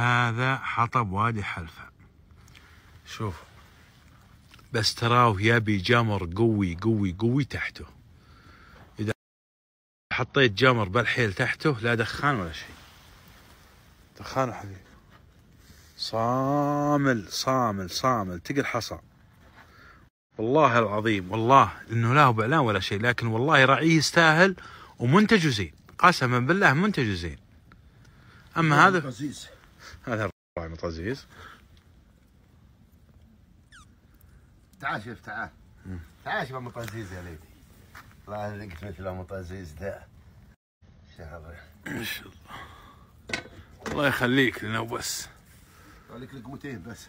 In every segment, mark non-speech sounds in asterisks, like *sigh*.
هذا حطب وادي حلفة شوف بس تراه يبي جمر قوي قوي قوي تحته إذا حطيت جمر بالحيل تحته لا دخان ولا شيء دخان حبيبي صامل صامل صامل تقل حصى والله العظيم والله انه لا هو باعلان ولا شيء لكن والله رعيه يستاهل ومنتجه زين قسما بالله منتجه زين اما هذا هذا الراعي مطزيز تعال شوف تعال تعال شوف مطزيز يا ليدي الله يهديك لقيت مثل مطزيز ذا شهر ان شاء الله الله يخليك لنا وبس عليك لقمتين بس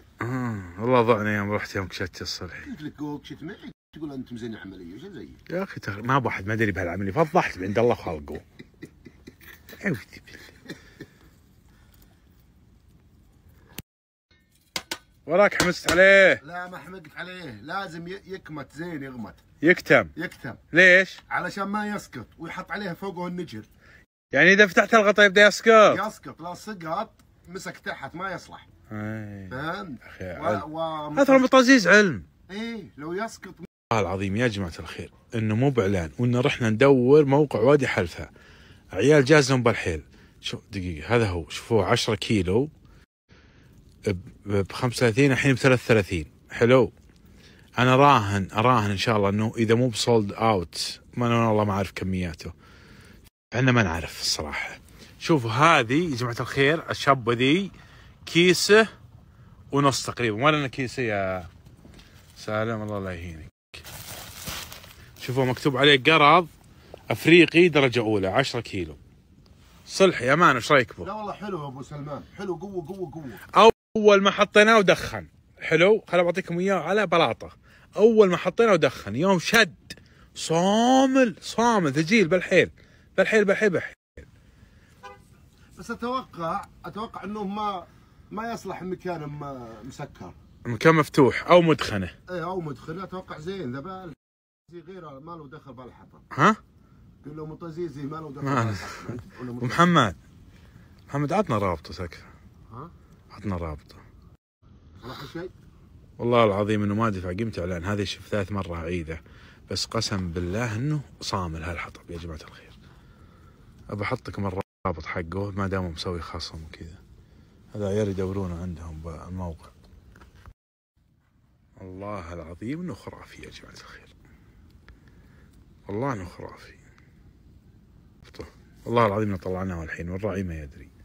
والله آه، ضعنا يوم رحت يوم كشت الصبح قلت لك كشت معي تقول انت مزين العمليه وش زي يا اخي ما ما احد ما ادري بهالعمليه فضحت عند الله خلقه *laughs* عودي بالله وراك حمست عليه لا ما حمقت عليه لازم يكمت زين يغمت يكتم يكتم ليش؟ علشان ما يسقط ويحط عليها فوقه النجر يعني اذا فتحت الغطاء يبدا يسقط يسقط لا سقط مسك تحت ما يصلح فهمت؟ اثر مطازيز علم ايه لو يسقط والله العظيم يا جماعة الخير انه مو باعلان وان رحنا ندور موقع وادي حلفة عيال جازهم بالحيل شوف دقيقة هذا هو شوفوه 10 كيلو ب 35 الحين ب 33 حلو انا راهن اراهن ان شاء الله انه اذا مو بسولد اوت ما انا والله ما اعرف كمياته احنا ما نعرف الصراحه شوفوا هذه يا جماعه الخير الشابه ذي كيسه ونص تقريبا ما لنا كيسه يا سالم الله لا يهينك شوفوا مكتوب عليه قرض افريقي درجه اولى 10 كيلو صلح يا مان ايش رايك بو؟ لا والله حلو ابو سلمان حلو قوه قوه قوه اول ما حطيناه ودخن حلو خليني بعطيكم اياه على بلاطه اول ما حطيناه ودخن يوم شد صامل صامل ثجيل بالحيل بالحيل بالحيل بالحيل بس اتوقع اتوقع انه ما ما يصلح مكان مسكر مكان مفتوح او مدخنه ايه او مدخنه اتوقع زين ذا بال غيره ما له دخل بالحطب ها؟ قول له مطزيزي ما له دخل بالحطب محمد محمد عطنا رابطه سكر عطنا رابطه والله العظيم انه ما دفع قيمته لان هذه شوف ثالث مره اعيده بس قسم بالله انه صامل هالحطب يا جماعه الخير ابى احطكم الرابط حقه ما دام مسوي خصم وكذا هذا عيال يدورونه عندهم بالموقع الله العظيم انه خرافي يا جماعه الخير والله انه خرافي والله العظيم انه طلعناه الحين والراعي ما يدري